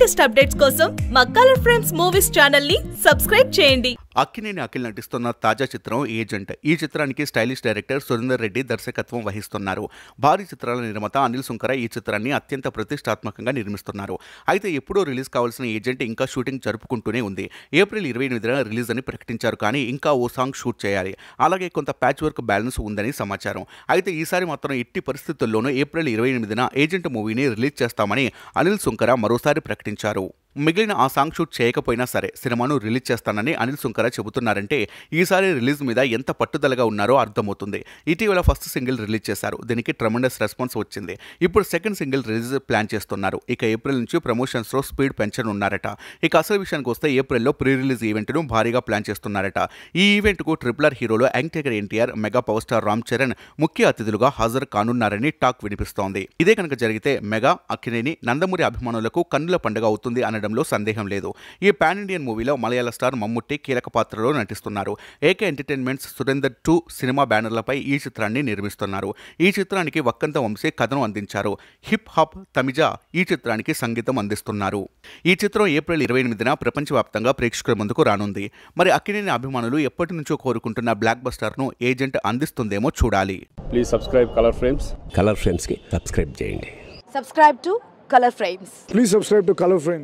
latest updates కోసం మా colour frames movies channel ని సబ్స్క్రైబ్ చేయండి అక్కినేని అఖిల్ నటిస్తున్న తాజా చిత్రం ఏజెంట్ ఈ చిత్రానికి స్టైలిష్ డైరెక్టర్ సురేందర్ రెడ్డి దర్శకత్వం వహిస్తున్నారు భారీ చిత్రాల నిర్మాత అనిల్ సుంకర ఈ చిత్రాన్ని అత్యంత ప్రతిష్టాత్మకంగా నిర్మిస్తున్నారు అయితే ఎప్పుడూ రిలీజ్ కావాల్సిన ఏజెంట్ ఇంకా షూటింగ్ జరుపుకుంటూనే ఉంది ఏప్రిల్ ఇరవై ఎనిమిదిన రిలీజ్ అని ప్రకటించారు కానీ ఇంకా ఓ సాంగ్ షూట్ చేయాలి అలాగే కొంత ప్యాచ్ వర్క్ బ్యాలెన్స్ ఉందని సమాచారం అయితే ఈసారి మాత్రం ఎట్టి పరిస్థితుల్లోనూ ఏప్రిల్ ఇరవై ఎనిమిదిన ఏజెంట్ మూవీని రిలీజ్ చేస్తామని అనిల్ సుంకర మరోసారి ప్రకటించారు ప్రకటించారు మిగిలిన ఆ సాంగ్ షూట్ చేయకపోయినా సరే సినిమాను రిలీజ్ చేస్తానని అనిల్ సుంకర చెబుతున్నారంటే ఈసారి రిలీజ్ మీద ఎంత పట్టుదలగా ఉన్నారో అర్థమవుతుంది ఇటీవల ఫస్ట్ సింగిల్ రిలీజ్ చేశారు దీనికి ట్రమండస్ రెస్పాన్స్ వచ్చింది ఇప్పుడు సెకండ్ సింగిల్ రిలీజ్ ప్లాన్ చేస్తున్నారు ఇక ఏప్రిల్ నుంచి ప్రమోషన్స్లో స్పీడ్ పెంచనున్నారట ఇక అసలు విషయానికి వస్తే ఏప్రిల్లో ప్రీ రిలీజ్ ఈవెంట్ను భారీగా ప్లాన్ చేస్తున్నారట ఈ ఈవెంట్కు ట్రిపులర్ హీరోలో యాంగ్టేకర్ NTR mega power star Ram Charan ముఖ్య అతిథులుగా హాజరు కానున్నారని టాక్ వినిపిస్తోంది ఇదే కనుక జరిగితే మెగా అక్కినేని నందమూరి అభిమానులకు కన్నుల పండుగ అవుతుంది అన్న అనడంలో సందేహం లేదు ఈ పాన్ ఇండియన్ మూవీలో మలయాళ స్టార్ మమ్ముట్టి కీలక పాత్రలో నటిస్తున్నారు AK entertainments Surender two cinema బ్యానర్లపై ఈ చిత్రాన్ని నిర్మిస్తున్నారు ఈ చిత్రానికి వక్కంత వంశీ కథను అందించారు హిప్ హాప్ తమిజ ఈ చిత్రానికి సంగీతం అందిస్తున్నారు ఈ చిత్రం ఏప్రిల్ ఇరవై ఎనిమిదిన ప్రపంచవ్యాప్తంగా ప్రేక్షకుల ముందుకు రానుంది మరి అక్కినేని అభిమానులు ఎప్పటి నుంచో కోరుకుంటున్న బ్లాక్ బస్టర్ను ఏజెంట్ అందిస్తుందేమో చూడాలి please subscribe colour frames colour కి సబ్స్క్రైబ్ చేయండి subscribe to colour frames please subscribe to colour frames